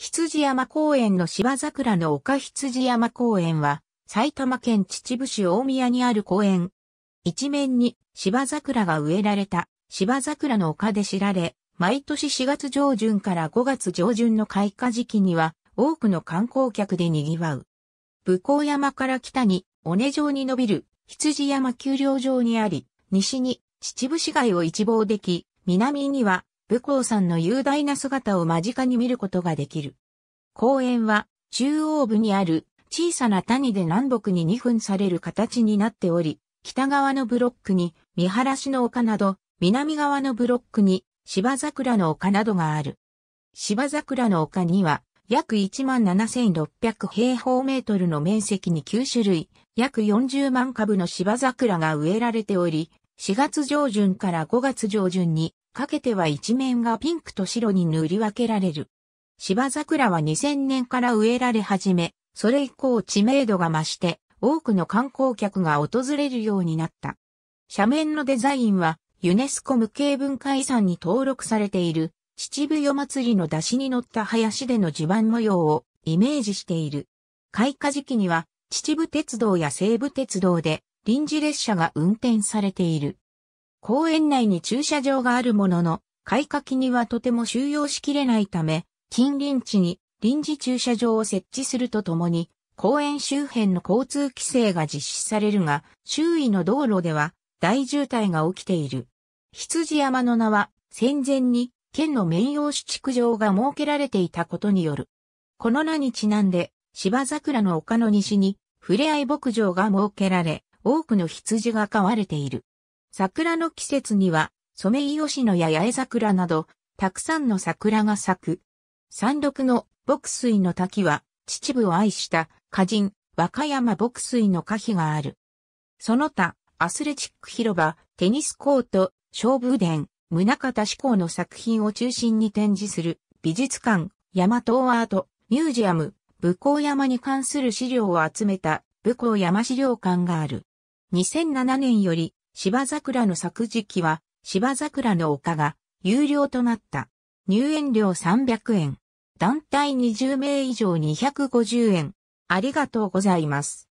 羊山公園の芝桜の丘羊山公園は、埼玉県秩父市大宮にある公園。一面に芝桜が植えられた芝桜の丘で知られ、毎年4月上旬から5月上旬の開花時期には多くの観光客で賑わう。武甲山から北に尾根状に伸びる羊山丘陵上にあり、西に秩父市街を一望でき、南には武功さんの雄大な姿を間近に見ることができる。公園は中央部にある小さな谷で南北に2分される形になっており、北側のブロックに見晴らしの丘など、南側のブロックに芝桜の丘などがある。芝桜の丘には約17,600平方メートルの面積に9種類、約40万株の芝桜が植えられており、4月上旬から5月上旬にかけては一面がピンクと白に塗り分けられる。芝桜は2000年から植えられ始め、それ以降知名度が増して、多くの観光客が訪れるようになった。斜面のデザインは、ユネスコ無形文化遺産に登録されている、秩父夜祭りの出汁に乗った林での地盤模様をイメージしている。開花時期には、秩父鉄道や西武鉄道で臨時列車が運転されている。公園内に駐車場があるものの、開花期にはとても収容しきれないため、近隣地に臨時駐車場を設置するとともに、公園周辺の交通規制が実施されるが、周囲の道路では大渋滞が起きている。羊山の名は戦前に県の名誉市畜場が設けられていたことによる。この名にちなんで、芝桜の丘の西に、ふれあい牧場が設けられ、多くの羊が飼われている。桜の季節には、ソメイヨシノや八重桜など、たくさんの桜が咲く。山麓の牧水の滝は、秩父を愛した歌人、和歌山牧水の歌碑がある。その他、アスレチック広場、テニスコート、勝負殿、宗方志向の作品を中心に展示する美術館、大和アート、ミュージアム、武甲山に関する資料を集めた武甲山資料館がある。2007年より芝桜の咲く時期は、芝桜の丘が有料となった。入園料300円。団体20名以上250円。ありがとうございます。